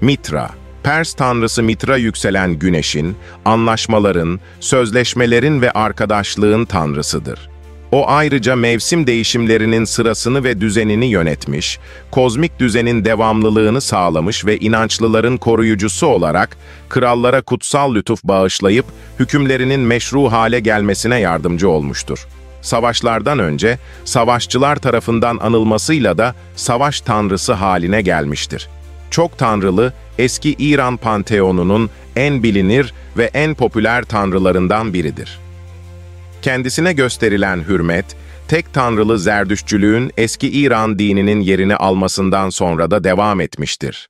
Mitra, Pers tanrısı Mitra yükselen güneşin, anlaşmaların, sözleşmelerin ve arkadaşlığın tanrısıdır. O ayrıca mevsim değişimlerinin sırasını ve düzenini yönetmiş, kozmik düzenin devamlılığını sağlamış ve inançlıların koruyucusu olarak krallara kutsal lütuf bağışlayıp hükümlerinin meşru hale gelmesine yardımcı olmuştur. Savaşlardan önce savaşçılar tarafından anılmasıyla da savaş tanrısı haline gelmiştir çok tanrılı eski İran panteonunun en bilinir ve en popüler tanrılarından biridir. Kendisine gösterilen hürmet, tek tanrılı Zerdüştçülüğün eski İran dininin yerini almasından sonra da devam etmiştir.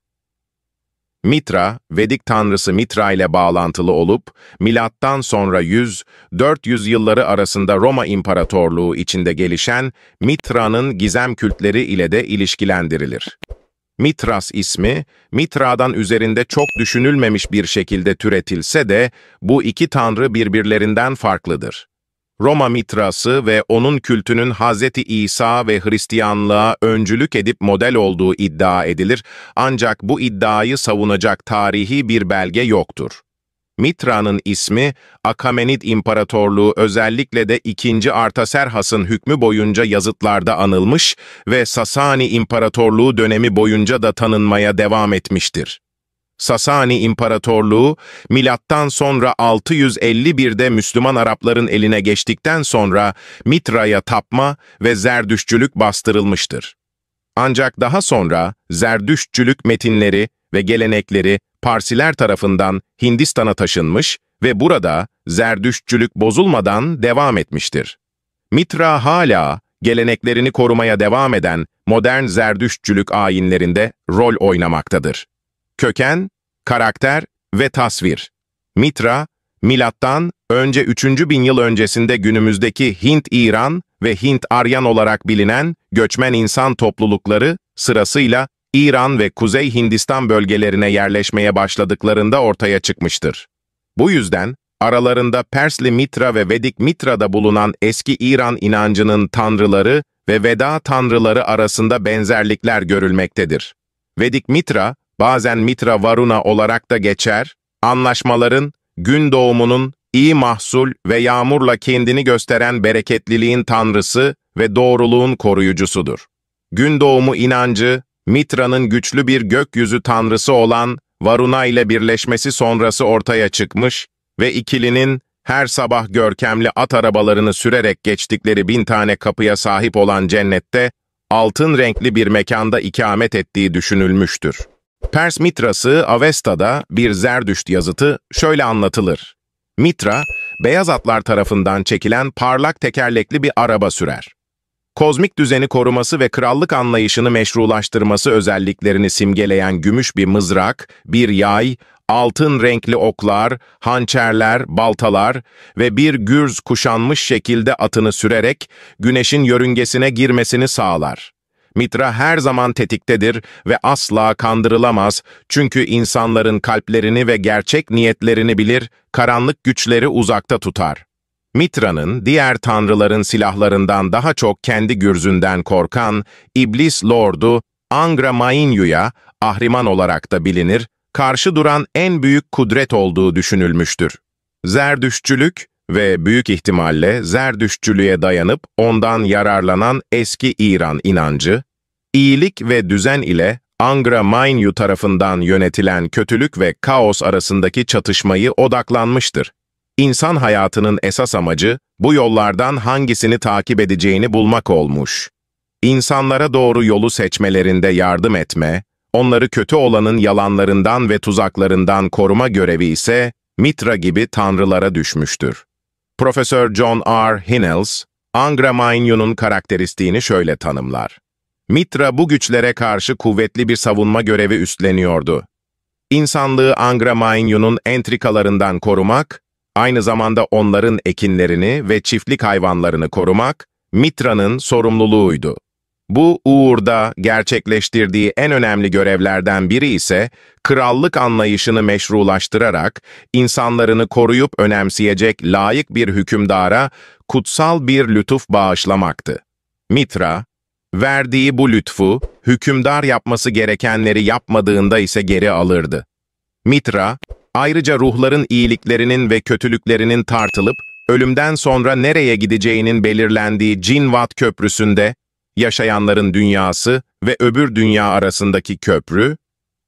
Mitra, Vedik tanrısı Mitra ile bağlantılı olup, milattan sonra 100-400 yılları arasında Roma İmparatorluğu içinde gelişen Mitra'nın gizem kültleri ile de ilişkilendirilir. Mitras ismi, Mitra'dan üzerinde çok düşünülmemiş bir şekilde türetilse de bu iki tanrı birbirlerinden farklıdır. Roma Mitrası ve onun kültünün Hz. İsa ve Hristiyanlığa öncülük edip model olduğu iddia edilir ancak bu iddiayı savunacak tarihi bir belge yoktur. Mitra'nın ismi Akamenid İmparatorluğu özellikle de 2. Artaserhas'ın hükmü boyunca yazıtlarda anılmış ve Sasani İmparatorluğu dönemi boyunca da tanınmaya devam etmiştir. Sasani İmparatorluğu milattan sonra 651'de Müslüman Arapların eline geçtikten sonra Mitra'ya tapma ve Zerdüşçülük bastırılmıştır. Ancak daha sonra Zerdüşçülük metinleri ve gelenekleri Parsiler tarafından Hindistan'a taşınmış ve burada Zerdüştçülük bozulmadan devam etmiştir. Mitra hala geleneklerini korumaya devam eden modern Zerdüştçülük ayinlerinde rol oynamaktadır. Köken, karakter ve tasvir. Mitra, milattan önce 3. bin yıl öncesinde günümüzdeki Hint-İran ve Hint-Aryan olarak bilinen göçmen insan toplulukları sırasıyla İran ve Kuzey Hindistan bölgelerine yerleşmeye başladıklarında ortaya çıkmıştır. Bu yüzden aralarında Persli Mitra ve Vedik Mitra'da bulunan eski İran inancının tanrıları ve Veda tanrıları arasında benzerlikler görülmektedir. Vedik Mitra, bazen Mitra Varuna olarak da geçer, anlaşmaların, gün doğumunun, iyi mahsul ve yağmurla kendini gösteren bereketliliğin tanrısı ve doğruluğun koruyucusudur. Gün doğumu inancı, Mitra'nın güçlü bir gökyüzü tanrısı olan Varuna ile birleşmesi sonrası ortaya çıkmış ve ikilinin her sabah görkemli at arabalarını sürerek geçtikleri bin tane kapıya sahip olan cennette altın renkli bir mekanda ikamet ettiği düşünülmüştür. Pers Mitrası Avesta'da bir Zerdüşt yazıtı şöyle anlatılır. Mitra, beyaz atlar tarafından çekilen parlak tekerlekli bir araba sürer kozmik düzeni koruması ve krallık anlayışını meşrulaştırması özelliklerini simgeleyen gümüş bir mızrak, bir yay, altın renkli oklar, hançerler, baltalar ve bir gürz kuşanmış şekilde atını sürerek güneşin yörüngesine girmesini sağlar. Mitra her zaman tetiktedir ve asla kandırılamaz çünkü insanların kalplerini ve gerçek niyetlerini bilir, karanlık güçleri uzakta tutar. Mitra'nın diğer tanrıların silahlarından daha çok kendi gürzünden korkan İblis Lord'u Angra Mainyu'ya, ahriman olarak da bilinir, karşı duran en büyük kudret olduğu düşünülmüştür. Zerdüşçülük ve büyük ihtimalle Zerdüşçülüğe dayanıp ondan yararlanan eski İran inancı, iyilik ve düzen ile Angra Mainyu tarafından yönetilen kötülük ve kaos arasındaki çatışmayı odaklanmıştır. İnsan hayatının esas amacı, bu yollardan hangisini takip edeceğini bulmak olmuş. İnsanlara doğru yolu seçmelerinde yardım etme, onları kötü olanın yalanlarından ve tuzaklarından koruma görevi ise Mitra gibi tanrılara düşmüştür. Profesör John R. Hinnells, Angra Mainyu'nun karakteristiğini şöyle tanımlar. Mitra bu güçlere karşı kuvvetli bir savunma görevi üstleniyordu. İnsanlığı Angra Mainyu'nun entrikalarından korumak aynı zamanda onların ekinlerini ve çiftlik hayvanlarını korumak, Mitra'nın sorumluluğuydu. Bu uğurda gerçekleştirdiği en önemli görevlerden biri ise krallık anlayışını meşrulaştırarak insanlarını koruyup önemseyecek layık bir hükümdara kutsal bir lütuf bağışlamaktı. Mitra, verdiği bu lütfu hükümdar yapması gerekenleri yapmadığında ise geri alırdı. Mitra, Ayrıca ruhların iyiliklerinin ve kötülüklerinin tartılıp, ölümden sonra nereye gideceğinin belirlendiği Cinvat Köprüsü'nde, yaşayanların dünyası ve öbür dünya arasındaki köprü,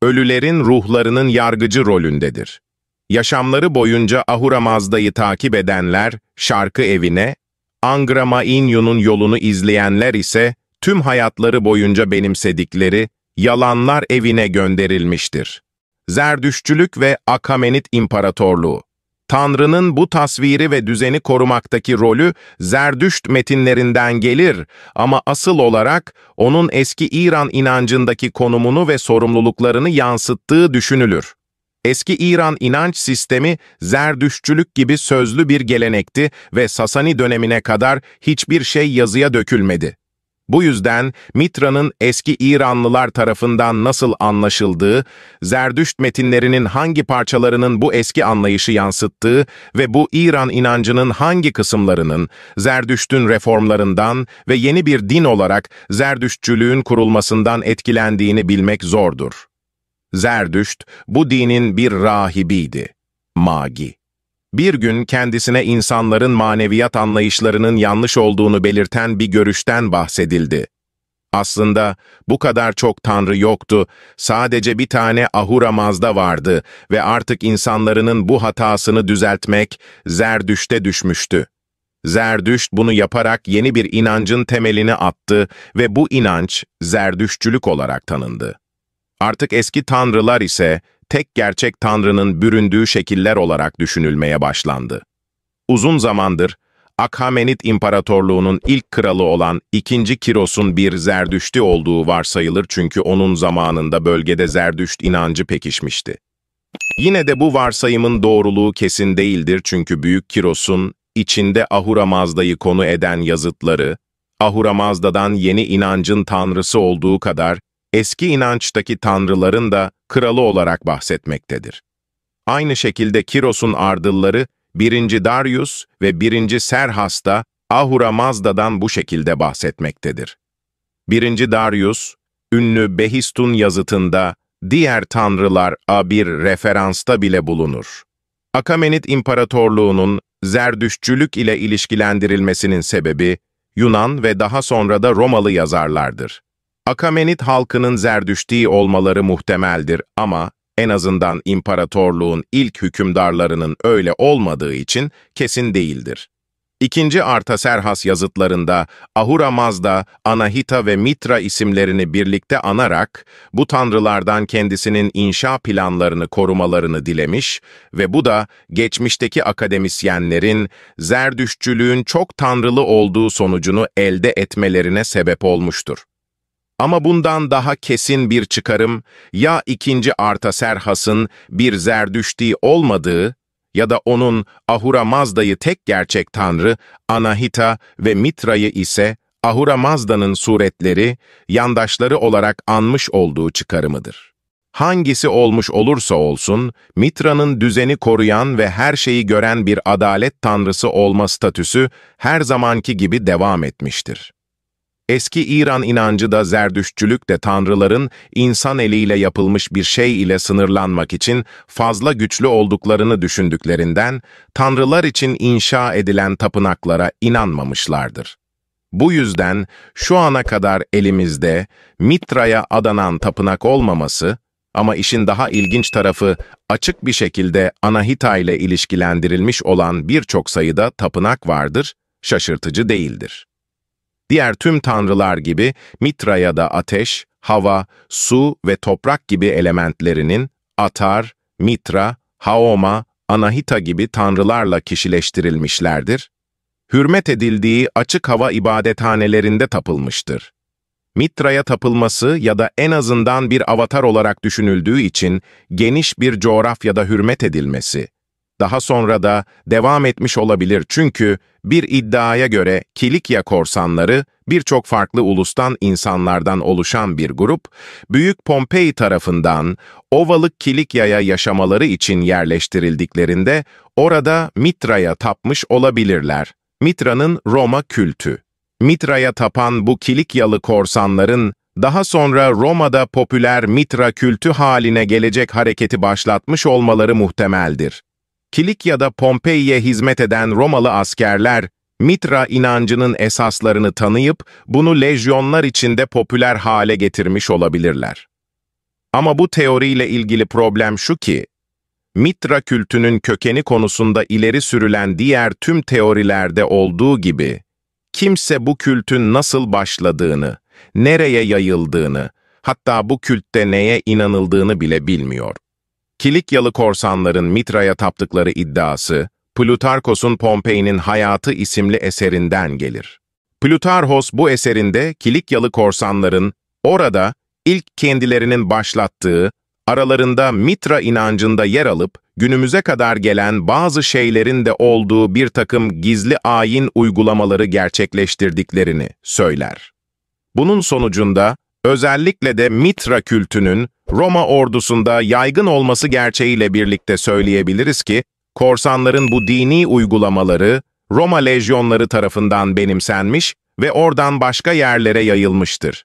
ölülerin ruhlarının yargıcı rolündedir. Yaşamları boyunca Ahura Mazda'yı takip edenler, şarkı evine, Angrama Inyun'un yolunu izleyenler ise, tüm hayatları boyunca benimsedikleri, yalanlar evine gönderilmiştir. Zerdüşçülük ve Akamenit İmparatorluğu. Tanrı'nın bu tasviri ve düzeni korumaktaki rolü Zerdüşt metinlerinden gelir ama asıl olarak onun eski İran inancındaki konumunu ve sorumluluklarını yansıttığı düşünülür. Eski İran inanç sistemi zerdüşçülük gibi sözlü bir gelenekti ve Sasani dönemine kadar hiçbir şey yazıya dökülmedi. Bu yüzden Mitra'nın eski İranlılar tarafından nasıl anlaşıldığı, Zerdüşt metinlerinin hangi parçalarının bu eski anlayışı yansıttığı ve bu İran inancının hangi kısımlarının Zerdüşt'ün reformlarından ve yeni bir din olarak Zerdüştçülüğün kurulmasından etkilendiğini bilmek zordur. Zerdüşt, bu dinin bir rahibiydi. Magi bir gün kendisine insanların maneviyat anlayışlarının yanlış olduğunu belirten bir görüşten bahsedildi. Aslında bu kadar çok tanrı yoktu, sadece bir tane Ahura Mazda vardı ve artık insanların bu hatasını düzeltmek Zerdüş'te düşmüştü. Zerdüşt bunu yaparak yeni bir inancın temelini attı ve bu inanç Zerdüşçülük olarak tanındı. Artık eski tanrılar ise tek gerçek Tanrı'nın büründüğü şekiller olarak düşünülmeye başlandı. Uzun zamandır, Akhamenit İmparatorluğu'nun ilk kralı olan 2. Kiros'un bir Zerdüştü olduğu varsayılır çünkü onun zamanında bölgede Zerdüşt inancı pekişmişti. Yine de bu varsayımın doğruluğu kesin değildir çünkü Büyük Kiros'un içinde Ahura Mazda'yı konu eden yazıtları, Ahura Mazda'dan yeni inancın tanrısı olduğu kadar eski inançtaki tanrıların da kralı olarak bahsetmektedir. Aynı şekilde Kiros'un ardılları 1. Darius ve 1. Serhas da Ahura Mazda'dan bu şekilde bahsetmektedir. 1. Darius, ünlü Behistun yazıtında diğer tanrılar A1 referansta bile bulunur. Akamenit İmparatorluğu'nun Zerdüşçülük ile ilişkilendirilmesinin sebebi Yunan ve daha sonra da Romalı yazarlardır. Akamenit halkının zerdüştiği olmaları muhtemeldir ama en azından imparatorluğun ilk hükümdarlarının öyle olmadığı için kesin değildir. İkinci Artaserhas yazıtlarında Ahura Mazda, Anahita ve Mitra isimlerini birlikte anarak bu tanrılardan kendisinin inşa planlarını korumalarını dilemiş ve bu da geçmişteki akademisyenlerin zerdüşçülüğün çok tanrılı olduğu sonucunu elde etmelerine sebep olmuştur. Ama bundan daha kesin bir çıkarım ya ikinci Artaserhas'ın bir zerdüşti olmadığı ya da onun Ahura Mazda'yı tek gerçek tanrı, Anahita ve Mitra'yı ise Ahura Mazda'nın suretleri, yandaşları olarak anmış olduğu çıkarımıdır. Hangisi olmuş olursa olsun, Mitra'nın düzeni koruyan ve her şeyi gören bir adalet tanrısı olma statüsü her zamanki gibi devam etmiştir. Eski İran inancı da zerdüşçülük de tanrıların insan eliyle yapılmış bir şey ile sınırlanmak için fazla güçlü olduklarını düşündüklerinden, tanrılar için inşa edilen tapınaklara inanmamışlardır. Bu yüzden şu ana kadar elimizde Mitra'ya adanan tapınak olmaması, ama işin daha ilginç tarafı açık bir şekilde Anahita ile ilişkilendirilmiş olan birçok sayıda tapınak vardır, şaşırtıcı değildir. Diğer tüm tanrılar gibi Mitra ya da ateş, hava, su ve toprak gibi elementlerinin Atar, Mitra, Haoma, Anahita gibi tanrılarla kişileştirilmişlerdir. Hürmet edildiği açık hava ibadethanelerinde tapılmıştır. Mitra'ya tapılması ya da en azından bir avatar olarak düşünüldüğü için geniş bir coğrafyada hürmet edilmesi, daha sonra da devam etmiş olabilir çünkü bir iddiaya göre Kilikya korsanları birçok farklı ulustan insanlardan oluşan bir grup, Büyük Pompei tarafından Ovalık Kilikya'ya yaşamaları için yerleştirildiklerinde orada Mitra'ya tapmış olabilirler. Mitra'nın Roma kültü. Mitra'ya tapan bu Kilikyalı korsanların daha sonra Roma'da popüler Mitra kültü haline gelecek hareketi başlatmış olmaları muhtemeldir. Kilikya'da Pompei'ye hizmet eden Romalı askerler, Mitra inancının esaslarını tanıyıp bunu lejyonlar içinde popüler hale getirmiş olabilirler. Ama bu teoriyle ilgili problem şu ki, Mitra kültünün kökeni konusunda ileri sürülen diğer tüm teorilerde olduğu gibi, kimse bu kültün nasıl başladığını, nereye yayıldığını, hatta bu kültte neye inanıldığını bile bilmiyor. Kilikyalı korsanların Mitra'ya taptıkları iddiası, Plutarkos'un Pompei'nin Hayatı isimli eserinden gelir. Plutarhos bu eserinde Kilikyalı korsanların orada ilk kendilerinin başlattığı, aralarında Mitra inancında yer alıp günümüze kadar gelen bazı şeylerin de olduğu bir takım gizli ayin uygulamaları gerçekleştirdiklerini söyler. Bunun sonucunda özellikle de Mitra kültünün Roma ordusunda yaygın olması gerçeğiyle birlikte söyleyebiliriz ki, korsanların bu dini uygulamaları Roma lejyonları tarafından benimsenmiş ve oradan başka yerlere yayılmıştır.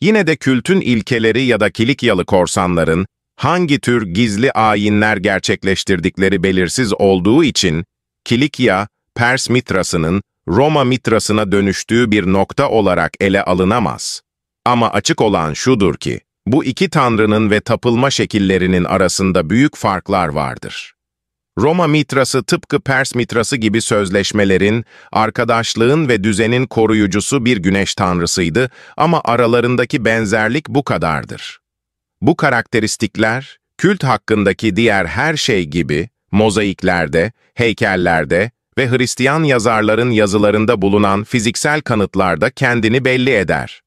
Yine de kültün ilkeleri ya da Kilikyalı korsanların hangi tür gizli ayinler gerçekleştirdikleri belirsiz olduğu için, Kilikya, Pers mitrasının Roma mitrasına dönüştüğü bir nokta olarak ele alınamaz. Ama açık olan şudur ki, bu iki tanrının ve tapılma şekillerinin arasında büyük farklar vardır. Roma mitrası tıpkı Pers mitrası gibi sözleşmelerin, arkadaşlığın ve düzenin koruyucusu bir güneş tanrısıydı ama aralarındaki benzerlik bu kadardır. Bu karakteristikler, kült hakkındaki diğer her şey gibi, mozaiklerde, heykellerde ve Hristiyan yazarların yazılarında bulunan fiziksel kanıtlarda kendini belli eder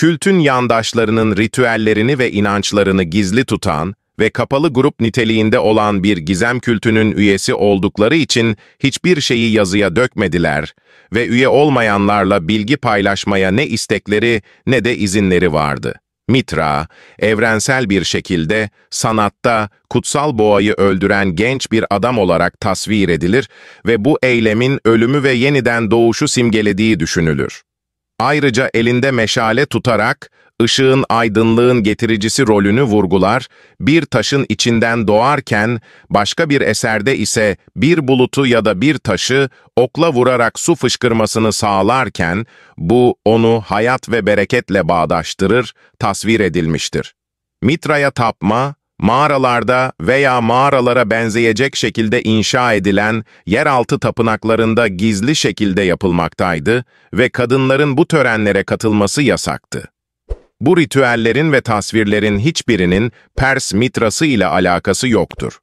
kültün yandaşlarının ritüellerini ve inançlarını gizli tutan ve kapalı grup niteliğinde olan bir gizem kültünün üyesi oldukları için hiçbir şeyi yazıya dökmediler ve üye olmayanlarla bilgi paylaşmaya ne istekleri ne de izinleri vardı. Mitra, evrensel bir şekilde sanatta kutsal boğayı öldüren genç bir adam olarak tasvir edilir ve bu eylemin ölümü ve yeniden doğuşu simgelediği düşünülür. Ayrıca elinde meşale tutarak, ışığın aydınlığın getiricisi rolünü vurgular, bir taşın içinden doğarken, başka bir eserde ise bir bulutu ya da bir taşı okla vurarak su fışkırmasını sağlarken, bu onu hayat ve bereketle bağdaştırır, tasvir edilmiştir. Mitra'ya tapma, mağaralarda veya mağaralara benzeyecek şekilde inşa edilen yeraltı tapınaklarında gizli şekilde yapılmaktaydı ve kadınların bu törenlere katılması yasaktı. Bu ritüellerin ve tasvirlerin hiçbirinin Pers mitrası ile alakası yoktur.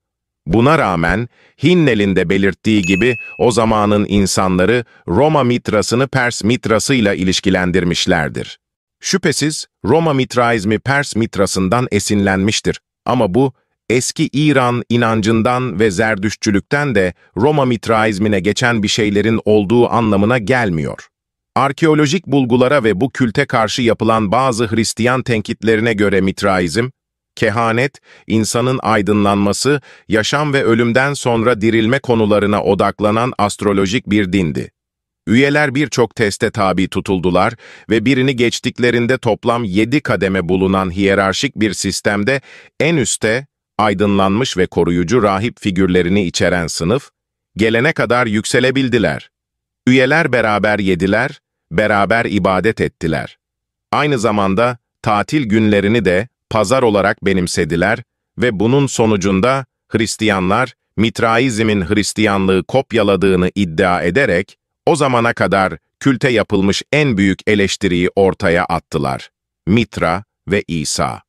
Buna rağmen Hinnel'in de belirttiği gibi o zamanın insanları Roma mitrasını Pers mitrası ile ilişkilendirmişlerdir. Şüphesiz Roma mitraizmi Pers mitrasından esinlenmiştir ama bu, eski İran inancından ve zerdüşçülükten de Roma mitraizmine geçen bir şeylerin olduğu anlamına gelmiyor. Arkeolojik bulgulara ve bu külte karşı yapılan bazı Hristiyan tenkitlerine göre mitraizm, kehanet, insanın aydınlanması, yaşam ve ölümden sonra dirilme konularına odaklanan astrolojik bir dindi. Üyeler birçok teste tabi tutuldular ve birini geçtiklerinde toplam 7 kademe bulunan hiyerarşik bir sistemde en üste aydınlanmış ve koruyucu rahip figürlerini içeren sınıf, gelene kadar yükselebildiler. Üyeler beraber yediler, beraber ibadet ettiler. Aynı zamanda tatil günlerini de pazar olarak benimsediler ve bunun sonucunda Hristiyanlar, Mitraizm'in Hristiyanlığı kopyaladığını iddia ederek, o zamana kadar külte yapılmış en büyük eleştiriyi ortaya attılar. Mitra ve İsa.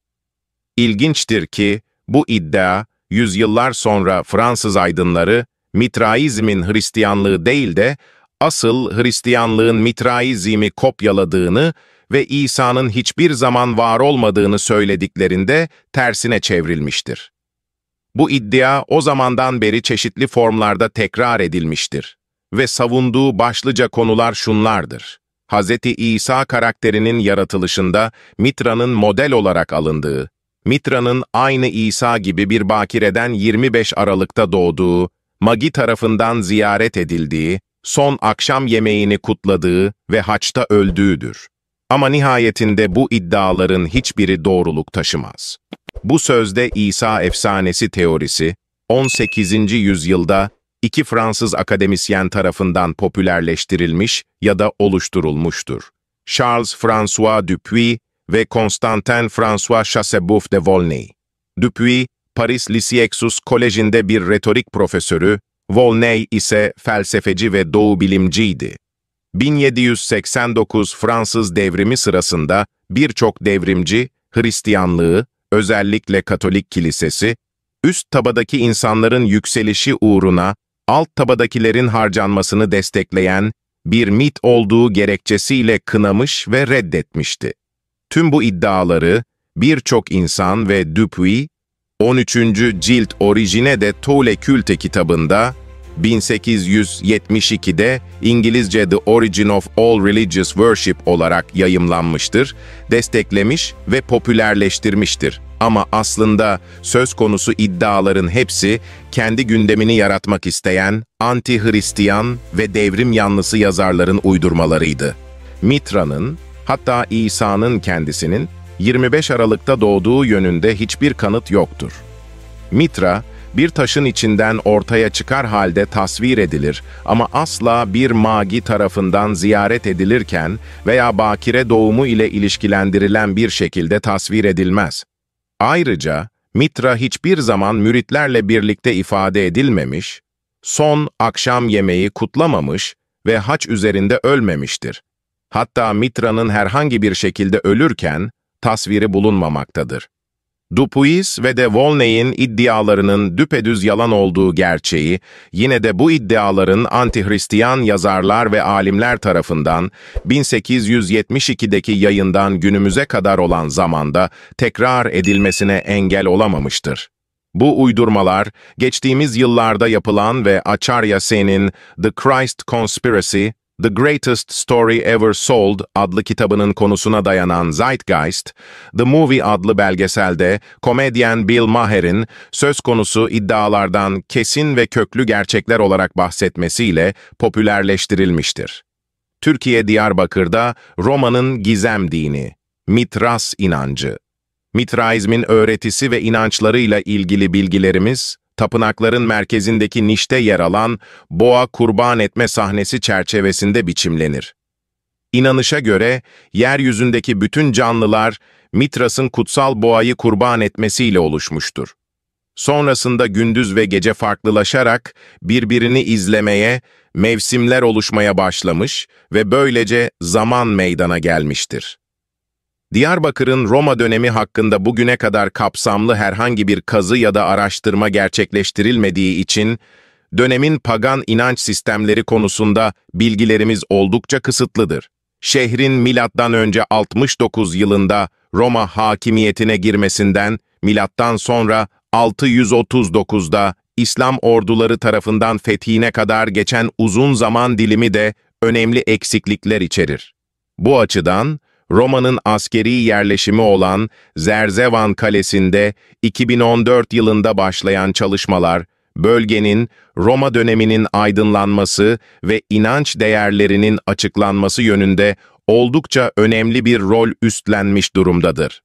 İlginçtir ki bu iddia yüzyıllar sonra Fransız aydınları Mitraizmin Hristiyanlığı değil de asıl Hristiyanlığın Mitraizmi kopyaladığını ve İsa'nın hiçbir zaman var olmadığını söylediklerinde tersine çevrilmiştir. Bu iddia o zamandan beri çeşitli formlarda tekrar edilmiştir ve savunduğu başlıca konular şunlardır. Hz. İsa karakterinin yaratılışında Mitra'nın model olarak alındığı, Mitra'nın aynı İsa gibi bir bakireden 25 Aralık'ta doğduğu, Magi tarafından ziyaret edildiği, son akşam yemeğini kutladığı ve haçta öldüğüdür. Ama nihayetinde bu iddiaların hiçbiri doğruluk taşımaz. Bu sözde İsa efsanesi teorisi, 18. yüzyılda iki Fransız akademisyen tarafından popülerleştirilmiş ya da oluşturulmuştur. Charles François Dupuy ve Constantin François Chassebouf de Volney. Dupuy, Paris Lycéexus Koleji'nde bir retorik profesörü, Volney ise felsefeci ve doğu bilimciydi. 1789 Fransız devrimi sırasında birçok devrimci, Hristiyanlığı, özellikle Katolik Kilisesi, üst tabadaki insanların yükselişi uğruna alt tabadakilerin harcanmasını destekleyen bir mit olduğu gerekçesiyle kınamış ve reddetmişti. Tüm bu iddiaları birçok insan ve Dupuy, 13. cilt orijine de Tole Külte kitabında 1872'de İngilizce The Origin of All Religious Worship olarak yayımlanmıştır, desteklemiş ve popülerleştirmiştir. Ama aslında söz konusu iddiaların hepsi kendi gündemini yaratmak isteyen anti-Hristiyan ve devrim yanlısı yazarların uydurmalarıydı. Mitra'nın, hatta İsa'nın kendisinin 25 Aralık'ta doğduğu yönünde hiçbir kanıt yoktur. Mitra, bir taşın içinden ortaya çıkar halde tasvir edilir ama asla bir magi tarafından ziyaret edilirken veya bakire doğumu ile ilişkilendirilen bir şekilde tasvir edilmez. Ayrıca Mitra hiçbir zaman müritlerle birlikte ifade edilmemiş, son akşam yemeği kutlamamış ve haç üzerinde ölmemiştir. Hatta Mitra'nın herhangi bir şekilde ölürken tasviri bulunmamaktadır. Dupuis ve de Volney'in iddialarının düpedüz yalan olduğu gerçeği, yine de bu iddiaların antihristiyan yazarlar ve alimler tarafından 1872'deki yayından günümüze kadar olan zamanda tekrar edilmesine engel olamamıştır. Bu uydurmalar, geçtiğimiz yıllarda yapılan ve Acharya Sen'in The Christ Conspiracy The Greatest Story Ever Sold adlı kitabının konusuna dayanan Zeitgeist, The Movie adlı belgeselde komedyen Bill Maher'in söz konusu iddialardan kesin ve köklü gerçekler olarak bahsetmesiyle popülerleştirilmiştir. Türkiye Diyarbakır'da Roma'nın gizem dini, Mitras inancı, Mitraizmin öğretisi ve inançlarıyla ilgili bilgilerimiz, tapınakların merkezindeki nişte yer alan boğa kurban etme sahnesi çerçevesinde biçimlenir. İnanışa göre yeryüzündeki bütün canlılar Mitras'ın kutsal boğayı kurban etmesiyle oluşmuştur. Sonrasında gündüz ve gece farklılaşarak birbirini izlemeye, mevsimler oluşmaya başlamış ve böylece zaman meydana gelmiştir. Diyarbakır'ın Roma dönemi hakkında bugüne kadar kapsamlı herhangi bir kazı ya da araştırma gerçekleştirilmediği için, dönemin pagan inanç sistemleri konusunda bilgilerimiz oldukça kısıtlıdır. Şehrin milattan önce 69 yılında Roma hakimiyetine girmesinden milattan sonra 639'da İslam orduları tarafından fethine kadar geçen uzun zaman dilimi de önemli eksiklikler içerir. Bu açıdan Roma'nın askeri yerleşimi olan Zerzevan Kalesi'nde 2014 yılında başlayan çalışmalar, bölgenin Roma döneminin aydınlanması ve inanç değerlerinin açıklanması yönünde oldukça önemli bir rol üstlenmiş durumdadır.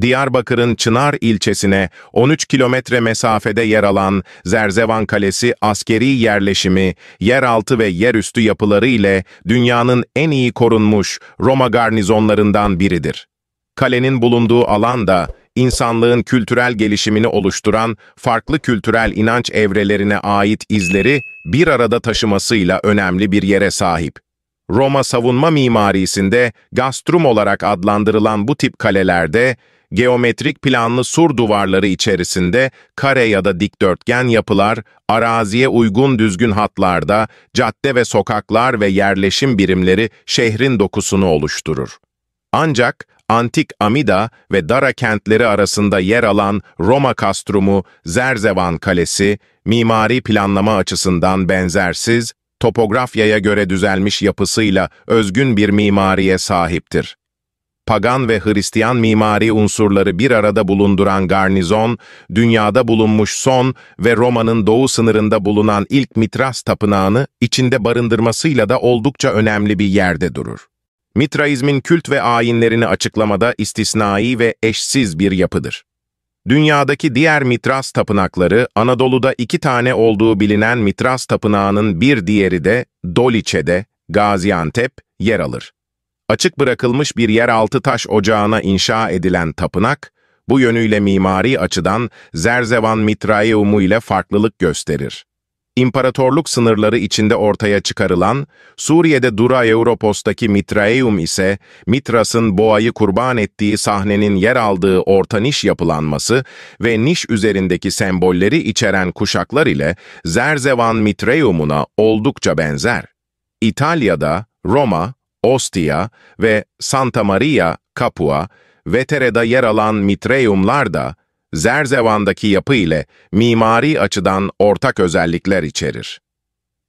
Diyarbakır'ın Çınar ilçesine 13 kilometre mesafede yer alan Zerzevan Kalesi askeri yerleşimi, yeraltı ve yerüstü yapıları ile dünyanın en iyi korunmuş Roma garnizonlarından biridir. Kalenin bulunduğu alan da insanlığın kültürel gelişimini oluşturan farklı kültürel inanç evrelerine ait izleri bir arada taşımasıyla önemli bir yere sahip. Roma savunma mimarisinde gastrum olarak adlandırılan bu tip kalelerde geometrik planlı sur duvarları içerisinde kare ya da dikdörtgen yapılar, araziye uygun düzgün hatlarda, cadde ve sokaklar ve yerleşim birimleri şehrin dokusunu oluşturur. Ancak antik Amida ve Dara kentleri arasında yer alan Roma kastrumu, Zerzevan Kalesi, mimari planlama açısından benzersiz, topografyaya göre düzelmiş yapısıyla özgün bir mimariye sahiptir pagan ve Hristiyan mimari unsurları bir arada bulunduran garnizon, dünyada bulunmuş son ve Roma'nın doğu sınırında bulunan ilk Mitras tapınağını içinde barındırmasıyla da oldukça önemli bir yerde durur. Mitraizmin kült ve ayinlerini açıklamada istisnai ve eşsiz bir yapıdır. Dünyadaki diğer Mitras tapınakları, Anadolu'da iki tane olduğu bilinen Mitras tapınağının bir diğeri de Doliçe'de, Gaziantep, yer alır. Açık bırakılmış bir yeraltı taş ocağına inşa edilen tapınak, bu yönüyle mimari açıdan Zerzevan Mitraeumu ile farklılık gösterir. İmparatorluk sınırları içinde ortaya çıkarılan, Suriye'de Dura Europos'taki Mitraeum ise, Mitras'ın boğayı kurban ettiği sahnenin yer aldığı orta niş yapılanması ve niş üzerindeki sembolleri içeren kuşaklar ile Zerzevan Mitraeum'una oldukça benzer. İtalya'da, Roma, Ostia ve Santa Maria Capua, Vetere'de yer alan Mitreumlar da Zerzevan'daki yapı ile mimari açıdan ortak özellikler içerir.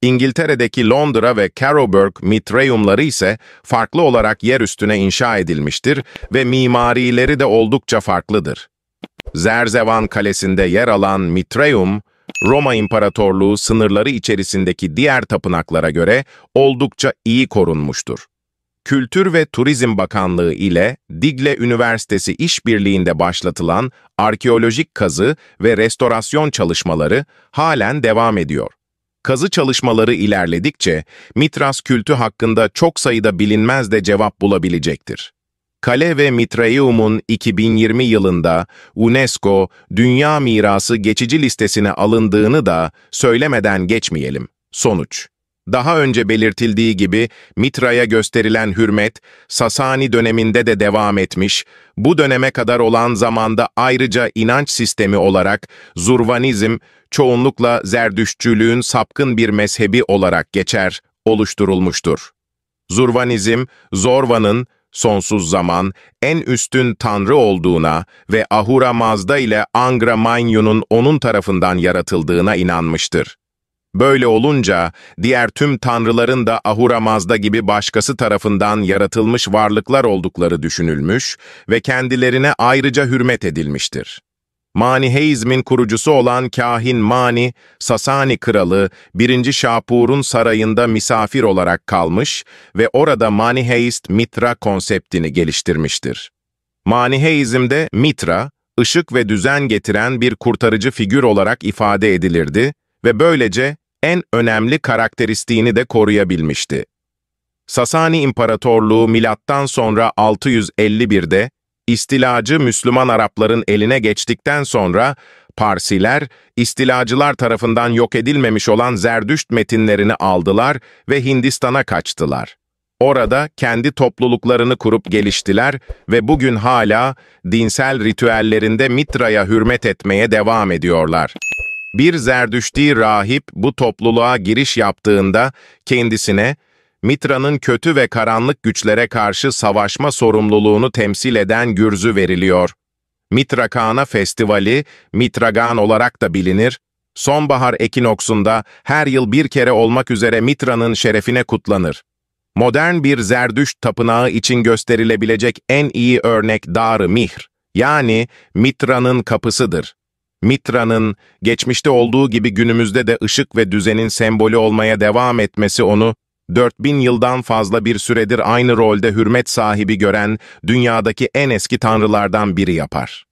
İngiltere'deki Londra ve Carrowburg Mitreumları ise farklı olarak yer üstüne inşa edilmiştir ve mimarileri de oldukça farklıdır. Zerzevan Kalesi'nde yer alan Mitreum, Roma İmparatorluğu sınırları içerisindeki diğer tapınaklara göre oldukça iyi korunmuştur. Kültür ve Turizm Bakanlığı ile Digle Üniversitesi işbirliğinde başlatılan arkeolojik kazı ve restorasyon çalışmaları halen devam ediyor. Kazı çalışmaları ilerledikçe Mitras kültü hakkında çok sayıda bilinmez de cevap bulabilecektir. Kale ve Mitraeum'un 2020 yılında UNESCO Dünya Mirası geçici listesine alındığını da söylemeden geçmeyelim. Sonuç daha önce belirtildiği gibi Mitra'ya gösterilen hürmet Sasani döneminde de devam etmiş, bu döneme kadar olan zamanda ayrıca inanç sistemi olarak Zurvanizm çoğunlukla Zerdüştçülüğün sapkın bir mezhebi olarak geçer, oluşturulmuştur. Zurvanizm, Zorva'nın sonsuz zaman en üstün tanrı olduğuna ve Ahura Mazda ile Angra Mainyu'nun onun tarafından yaratıldığına inanmıştır. Böyle olunca diğer tüm tanrıların da Ahura Mazda gibi başkası tarafından yaratılmış varlıklar oldukları düşünülmüş ve kendilerine ayrıca hürmet edilmiştir. Maniheizmin kurucusu olan kahin Mani, Sasani kralı 1. Şapur'un sarayında misafir olarak kalmış ve orada Maniheist Mitra konseptini geliştirmiştir. Maniheizmde Mitra, ışık ve düzen getiren bir kurtarıcı figür olarak ifade edilirdi ve böylece en önemli karakteristiğini de koruyabilmişti. Sasani İmparatorluğu milattan sonra 651'de istilacı Müslüman Arapların eline geçtikten sonra Parsiler, istilacılar tarafından yok edilmemiş olan Zerdüşt metinlerini aldılar ve Hindistan'a kaçtılar. Orada kendi topluluklarını kurup geliştiler ve bugün hala dinsel ritüellerinde Mitra'ya hürmet etmeye devam ediyorlar. Bir Zerdüşti rahip bu topluluğa giriş yaptığında kendisine Mitra'nın kötü ve karanlık güçlere karşı savaşma sorumluluğunu temsil eden gürzü veriliyor. Mitra Kana Festivali, Mitragan olarak da bilinir, sonbahar ekinoksunda her yıl bir kere olmak üzere Mitra'nın şerefine kutlanır. Modern bir Zerdüşt tapınağı için gösterilebilecek en iyi örnek Dar-ı Mihr, yani Mitra'nın kapısıdır. Mitra'nın geçmişte olduğu gibi günümüzde de ışık ve düzenin sembolü olmaya devam etmesi onu 4000 yıldan fazla bir süredir aynı rolde hürmet sahibi gören dünyadaki en eski tanrılardan biri yapar.